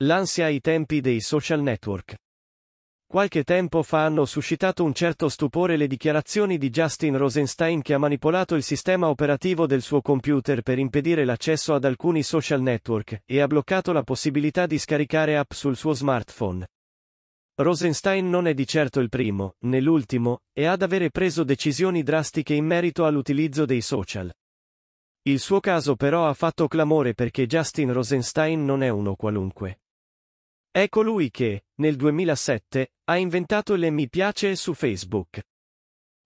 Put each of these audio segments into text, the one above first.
L'ansia ai tempi dei social network. Qualche tempo fa hanno suscitato un certo stupore le dichiarazioni di Justin Rosenstein che ha manipolato il sistema operativo del suo computer per impedire l'accesso ad alcuni social network e ha bloccato la possibilità di scaricare app sul suo smartphone. Rosenstein non è di certo il primo, né l'ultimo, e ad avere preso decisioni drastiche in merito all'utilizzo dei social. Il suo caso però ha fatto clamore perché Justin Rosenstein non è uno qualunque. È colui che, nel 2007, ha inventato le mi piace su Facebook.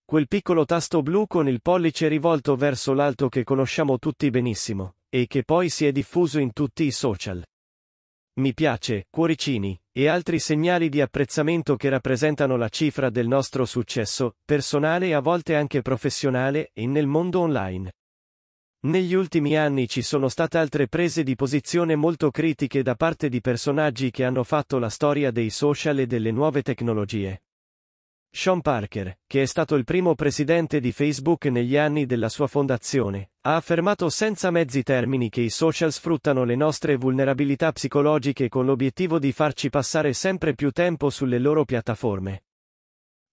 Quel piccolo tasto blu con il pollice rivolto verso l'alto che conosciamo tutti benissimo, e che poi si è diffuso in tutti i social. Mi piace, cuoricini, e altri segnali di apprezzamento che rappresentano la cifra del nostro successo, personale e a volte anche professionale, e nel mondo online. Negli ultimi anni ci sono state altre prese di posizione molto critiche da parte di personaggi che hanno fatto la storia dei social e delle nuove tecnologie. Sean Parker, che è stato il primo presidente di Facebook negli anni della sua fondazione, ha affermato senza mezzi termini che i social sfruttano le nostre vulnerabilità psicologiche con l'obiettivo di farci passare sempre più tempo sulle loro piattaforme.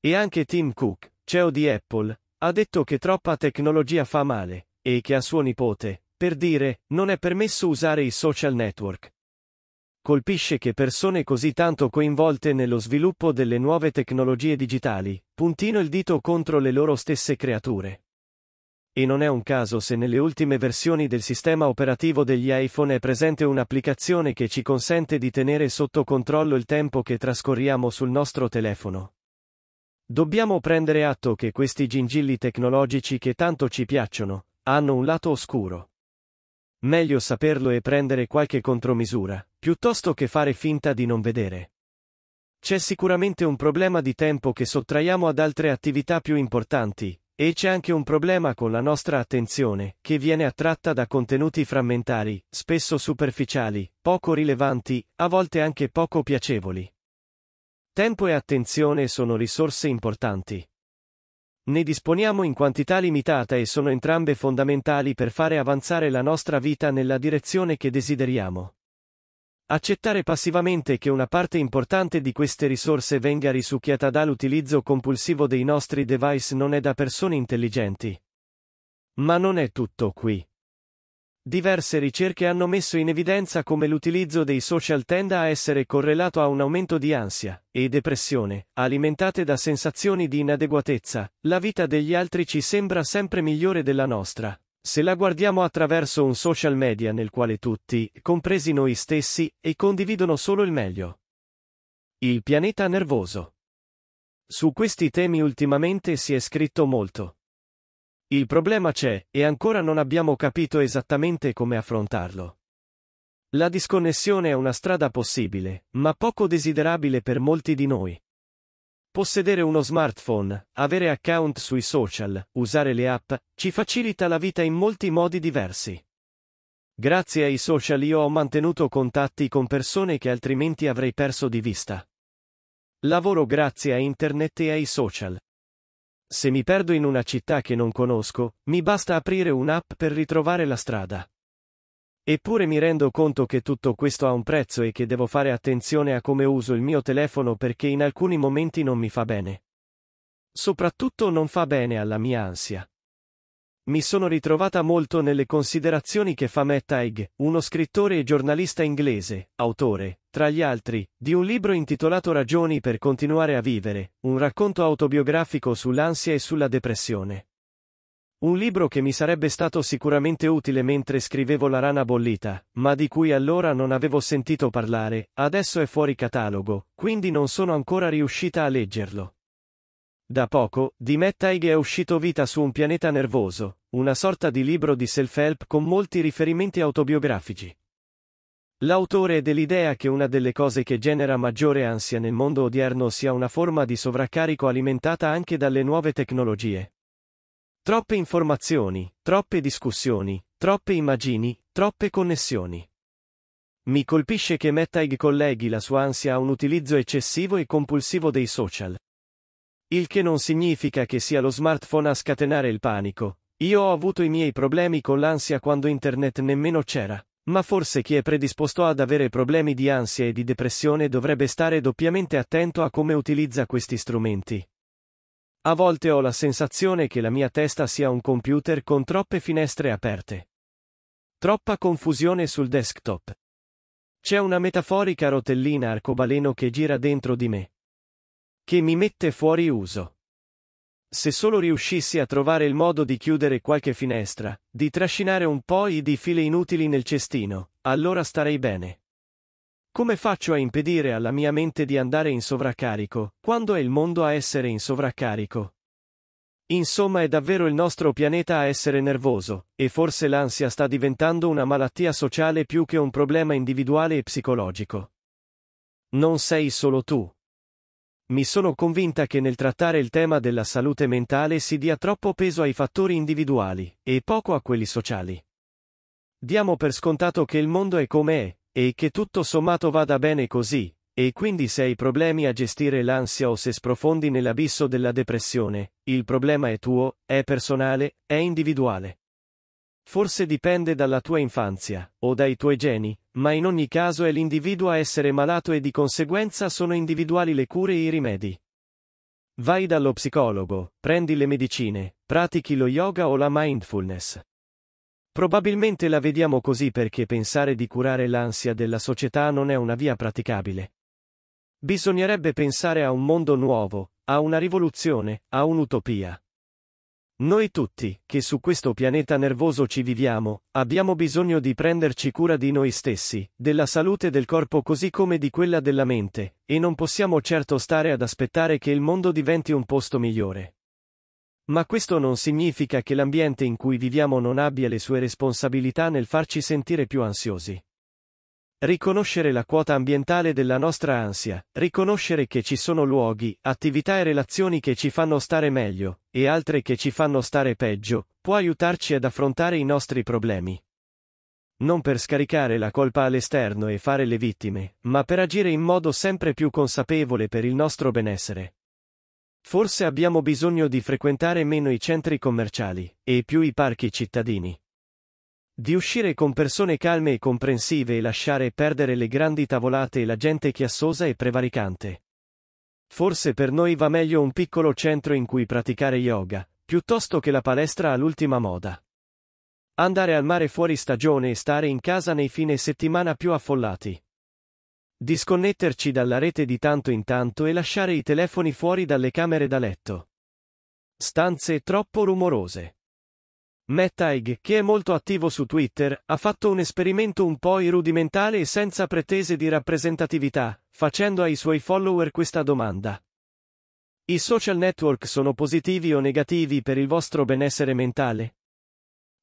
E anche Tim Cook, CEO di Apple, ha detto che troppa tecnologia fa male e che a suo nipote, per dire, non è permesso usare i social network. Colpisce che persone così tanto coinvolte nello sviluppo delle nuove tecnologie digitali, puntino il dito contro le loro stesse creature. E non è un caso se nelle ultime versioni del sistema operativo degli iPhone è presente un'applicazione che ci consente di tenere sotto controllo il tempo che trascorriamo sul nostro telefono. Dobbiamo prendere atto che questi gingilli tecnologici che tanto ci piacciono, hanno un lato oscuro. Meglio saperlo e prendere qualche contromisura, piuttosto che fare finta di non vedere. C'è sicuramente un problema di tempo che sottraiamo ad altre attività più importanti, e c'è anche un problema con la nostra attenzione, che viene attratta da contenuti frammentari, spesso superficiali, poco rilevanti, a volte anche poco piacevoli. Tempo e attenzione sono risorse importanti. Ne disponiamo in quantità limitata e sono entrambe fondamentali per fare avanzare la nostra vita nella direzione che desideriamo. Accettare passivamente che una parte importante di queste risorse venga risucchiata dall'utilizzo compulsivo dei nostri device non è da persone intelligenti. Ma non è tutto qui. Diverse ricerche hanno messo in evidenza come l'utilizzo dei social tenda a essere correlato a un aumento di ansia e depressione, alimentate da sensazioni di inadeguatezza. La vita degli altri ci sembra sempre migliore della nostra. Se la guardiamo attraverso un social media nel quale tutti, compresi noi stessi, e condividono solo il meglio. Il pianeta nervoso. Su questi temi ultimamente si è scritto molto. Il problema c'è, e ancora non abbiamo capito esattamente come affrontarlo. La disconnessione è una strada possibile, ma poco desiderabile per molti di noi. Possedere uno smartphone, avere account sui social, usare le app, ci facilita la vita in molti modi diversi. Grazie ai social io ho mantenuto contatti con persone che altrimenti avrei perso di vista. Lavoro grazie a internet e ai social. Se mi perdo in una città che non conosco, mi basta aprire un'app per ritrovare la strada. Eppure mi rendo conto che tutto questo ha un prezzo e che devo fare attenzione a come uso il mio telefono perché in alcuni momenti non mi fa bene. Soprattutto non fa bene alla mia ansia. Mi sono ritrovata molto nelle considerazioni che fa Matt Haig, uno scrittore e giornalista inglese, autore, tra gli altri, di un libro intitolato Ragioni per continuare a vivere, un racconto autobiografico sull'ansia e sulla depressione. Un libro che mi sarebbe stato sicuramente utile mentre scrivevo La rana bollita, ma di cui allora non avevo sentito parlare, adesso è fuori catalogo, quindi non sono ancora riuscita a leggerlo. Da poco, di Matt Haig è uscito Vita su un pianeta nervoso, una sorta di libro di self-help con molti riferimenti autobiografici. L'autore è dell'idea che una delle cose che genera maggiore ansia nel mondo odierno sia una forma di sovraccarico alimentata anche dalle nuove tecnologie. Troppe informazioni, troppe discussioni, troppe immagini, troppe connessioni. Mi colpisce che Mettaig colleghi la sua ansia a un utilizzo eccessivo e compulsivo dei social. Il che non significa che sia lo smartphone a scatenare il panico. Io ho avuto i miei problemi con l'ansia quando internet nemmeno c'era. Ma forse chi è predisposto ad avere problemi di ansia e di depressione dovrebbe stare doppiamente attento a come utilizza questi strumenti. A volte ho la sensazione che la mia testa sia un computer con troppe finestre aperte. Troppa confusione sul desktop. C'è una metaforica rotellina arcobaleno che gira dentro di me. Che mi mette fuori uso. Se solo riuscissi a trovare il modo di chiudere qualche finestra, di trascinare un po' i di file inutili nel cestino, allora starei bene. Come faccio a impedire alla mia mente di andare in sovraccarico, quando è il mondo a essere in sovraccarico? Insomma è davvero il nostro pianeta a essere nervoso, e forse l'ansia sta diventando una malattia sociale più che un problema individuale e psicologico. Non sei solo tu. Mi sono convinta che nel trattare il tema della salute mentale si dia troppo peso ai fattori individuali e poco a quelli sociali. Diamo per scontato che il mondo è come è, e che tutto sommato vada bene così, e quindi se hai problemi a gestire l'ansia o se sprofondi nell'abisso della depressione, il problema è tuo, è personale, è individuale. Forse dipende dalla tua infanzia, o dai tuoi geni, ma in ogni caso è l'individuo a essere malato e di conseguenza sono individuali le cure e i rimedi. Vai dallo psicologo, prendi le medicine, pratichi lo yoga o la mindfulness. Probabilmente la vediamo così perché pensare di curare l'ansia della società non è una via praticabile. Bisognerebbe pensare a un mondo nuovo, a una rivoluzione, a un'utopia. Noi tutti, che su questo pianeta nervoso ci viviamo, abbiamo bisogno di prenderci cura di noi stessi, della salute del corpo così come di quella della mente, e non possiamo certo stare ad aspettare che il mondo diventi un posto migliore. Ma questo non significa che l'ambiente in cui viviamo non abbia le sue responsabilità nel farci sentire più ansiosi. Riconoscere la quota ambientale della nostra ansia, riconoscere che ci sono luoghi, attività e relazioni che ci fanno stare meglio, e altre che ci fanno stare peggio, può aiutarci ad affrontare i nostri problemi. Non per scaricare la colpa all'esterno e fare le vittime, ma per agire in modo sempre più consapevole per il nostro benessere. Forse abbiamo bisogno di frequentare meno i centri commerciali, e più i parchi cittadini. Di uscire con persone calme e comprensive e lasciare perdere le grandi tavolate e la gente chiassosa e prevaricante. Forse per noi va meglio un piccolo centro in cui praticare yoga, piuttosto che la palestra all'ultima moda. Andare al mare fuori stagione e stare in casa nei fine settimana più affollati. Disconnetterci dalla rete di tanto in tanto e lasciare i telefoni fuori dalle camere da letto. Stanze troppo rumorose. MetTag, che è molto attivo su Twitter, ha fatto un esperimento un po' rudimentale e senza pretese di rappresentatività, facendo ai suoi follower questa domanda. I social network sono positivi o negativi per il vostro benessere mentale?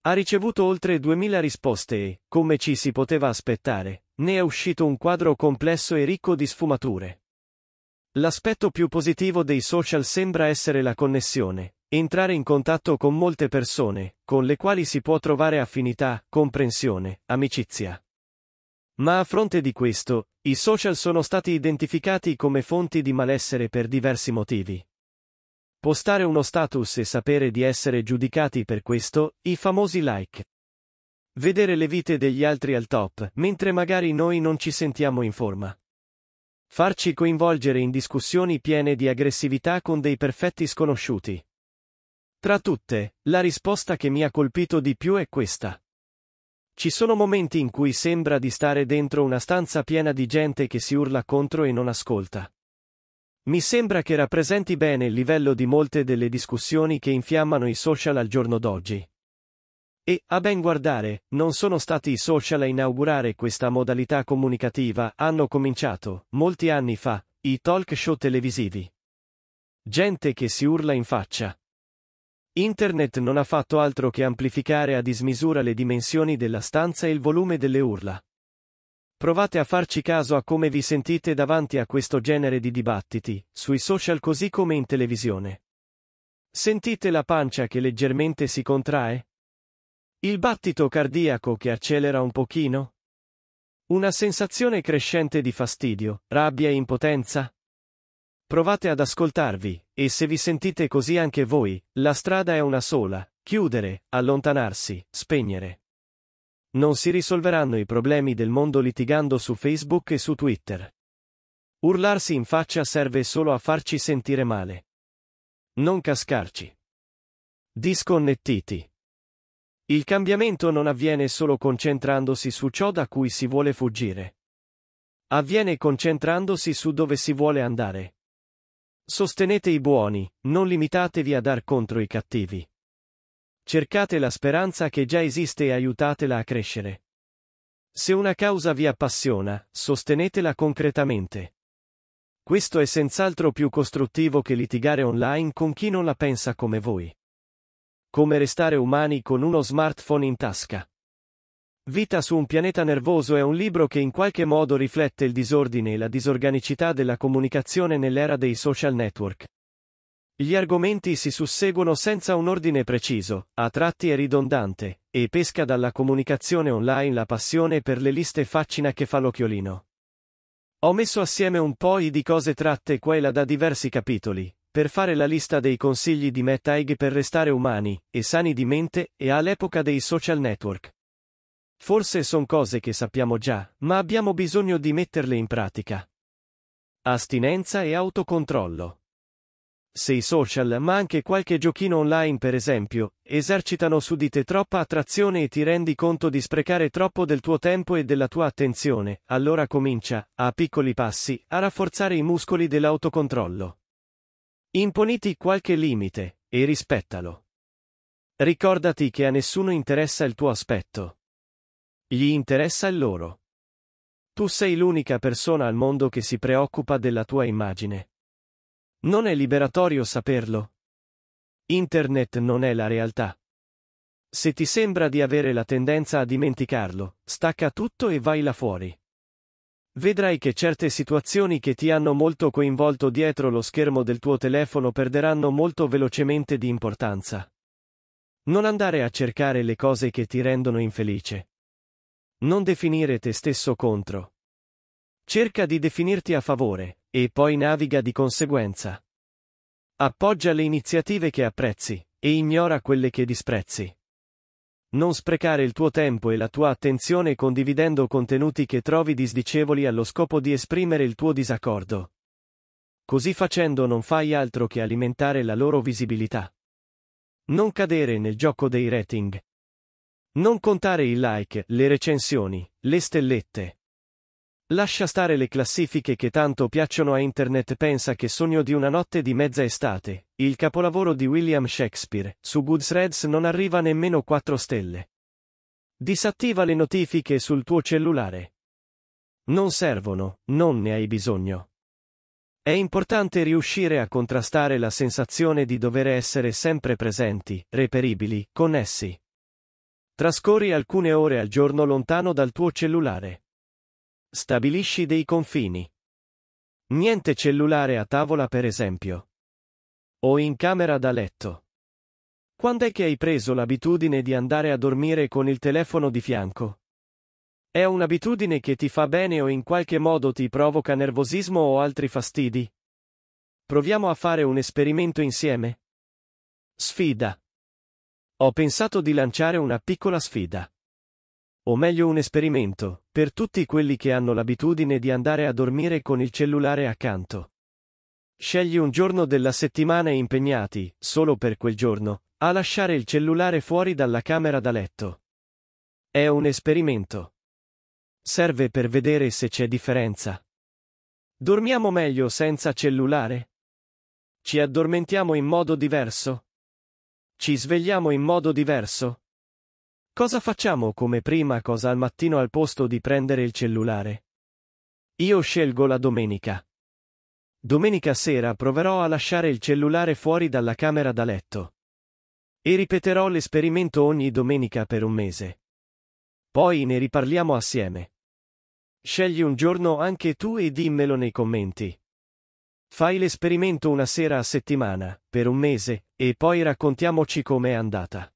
Ha ricevuto oltre 2000 risposte e, come ci si poteva aspettare, ne è uscito un quadro complesso e ricco di sfumature. L'aspetto più positivo dei social sembra essere la connessione, Entrare in contatto con molte persone, con le quali si può trovare affinità, comprensione, amicizia. Ma a fronte di questo, i social sono stati identificati come fonti di malessere per diversi motivi. Postare uno status e sapere di essere giudicati per questo, i famosi like. Vedere le vite degli altri al top, mentre magari noi non ci sentiamo in forma. Farci coinvolgere in discussioni piene di aggressività con dei perfetti sconosciuti. Tra tutte, la risposta che mi ha colpito di più è questa. Ci sono momenti in cui sembra di stare dentro una stanza piena di gente che si urla contro e non ascolta. Mi sembra che rappresenti bene il livello di molte delle discussioni che infiammano i social al giorno d'oggi. E, a ben guardare, non sono stati i social a inaugurare questa modalità comunicativa, hanno cominciato, molti anni fa, i talk show televisivi. Gente che si urla in faccia, Internet non ha fatto altro che amplificare a dismisura le dimensioni della stanza e il volume delle urla. Provate a farci caso a come vi sentite davanti a questo genere di dibattiti, sui social così come in televisione. Sentite la pancia che leggermente si contrae? Il battito cardiaco che accelera un pochino? Una sensazione crescente di fastidio, rabbia e impotenza? Provate ad ascoltarvi, e se vi sentite così anche voi, la strada è una sola, chiudere, allontanarsi, spegnere. Non si risolveranno i problemi del mondo litigando su Facebook e su Twitter. Urlarsi in faccia serve solo a farci sentire male. Non cascarci. Disconnettiti. Il cambiamento non avviene solo concentrandosi su ciò da cui si vuole fuggire. Avviene concentrandosi su dove si vuole andare. Sostenete i buoni, non limitatevi a dar contro i cattivi. Cercate la speranza che già esiste e aiutatela a crescere. Se una causa vi appassiona, sostenetela concretamente. Questo è senz'altro più costruttivo che litigare online con chi non la pensa come voi. Come restare umani con uno smartphone in tasca. Vita su un pianeta nervoso è un libro che in qualche modo riflette il disordine e la disorganicità della comunicazione nell'era dei social network. Gli argomenti si susseguono senza un ordine preciso, a tratti è ridondante, e pesca dalla comunicazione online la passione per le liste faccina che fa l'occhiolino. Ho messo assieme un po' di cose tratte qua e là da diversi capitoli, per fare la lista dei consigli di Matt Haig per restare umani e sani di mente e all'epoca dei social network. Forse son cose che sappiamo già, ma abbiamo bisogno di metterle in pratica. Astinenza e autocontrollo. Se i social, ma anche qualche giochino online per esempio, esercitano su di te troppa attrazione e ti rendi conto di sprecare troppo del tuo tempo e della tua attenzione, allora comincia, a piccoli passi, a rafforzare i muscoli dell'autocontrollo. Imponiti qualche limite, e rispettalo. Ricordati che a nessuno interessa il tuo aspetto. Gli interessa il loro. Tu sei l'unica persona al mondo che si preoccupa della tua immagine. Non è liberatorio saperlo. Internet non è la realtà. Se ti sembra di avere la tendenza a dimenticarlo, stacca tutto e vai là fuori. Vedrai che certe situazioni che ti hanno molto coinvolto dietro lo schermo del tuo telefono perderanno molto velocemente di importanza. Non andare a cercare le cose che ti rendono infelice. Non definire te stesso contro. Cerca di definirti a favore, e poi naviga di conseguenza. Appoggia le iniziative che apprezzi, e ignora quelle che disprezzi. Non sprecare il tuo tempo e la tua attenzione condividendo contenuti che trovi disdicevoli allo scopo di esprimere il tuo disaccordo. Così facendo non fai altro che alimentare la loro visibilità. Non cadere nel gioco dei rating, non contare i like, le recensioni, le stellette. Lascia stare le classifiche che tanto piacciono a internet pensa che Sogno di una notte di mezza estate, il capolavoro di William Shakespeare, su Goodreads non arriva nemmeno 4 stelle. Disattiva le notifiche sul tuo cellulare. Non servono, non ne hai bisogno. È importante riuscire a contrastare la sensazione di dover essere sempre presenti, reperibili, connessi. Trascorri alcune ore al giorno lontano dal tuo cellulare. Stabilisci dei confini. Niente cellulare a tavola per esempio. O in camera da letto. Quando è che hai preso l'abitudine di andare a dormire con il telefono di fianco? È un'abitudine che ti fa bene o in qualche modo ti provoca nervosismo o altri fastidi? Proviamo a fare un esperimento insieme? Sfida. Ho pensato di lanciare una piccola sfida. O meglio un esperimento, per tutti quelli che hanno l'abitudine di andare a dormire con il cellulare accanto. Scegli un giorno della settimana e impegnati, solo per quel giorno, a lasciare il cellulare fuori dalla camera da letto. È un esperimento. Serve per vedere se c'è differenza. Dormiamo meglio senza cellulare? Ci addormentiamo in modo diverso? Ci svegliamo in modo diverso? Cosa facciamo come prima cosa al mattino al posto di prendere il cellulare? Io scelgo la domenica. Domenica sera proverò a lasciare il cellulare fuori dalla camera da letto. E ripeterò l'esperimento ogni domenica per un mese. Poi ne riparliamo assieme. Scegli un giorno anche tu e dimmelo nei commenti. Fai l'esperimento una sera a settimana, per un mese, e poi raccontiamoci com'è andata.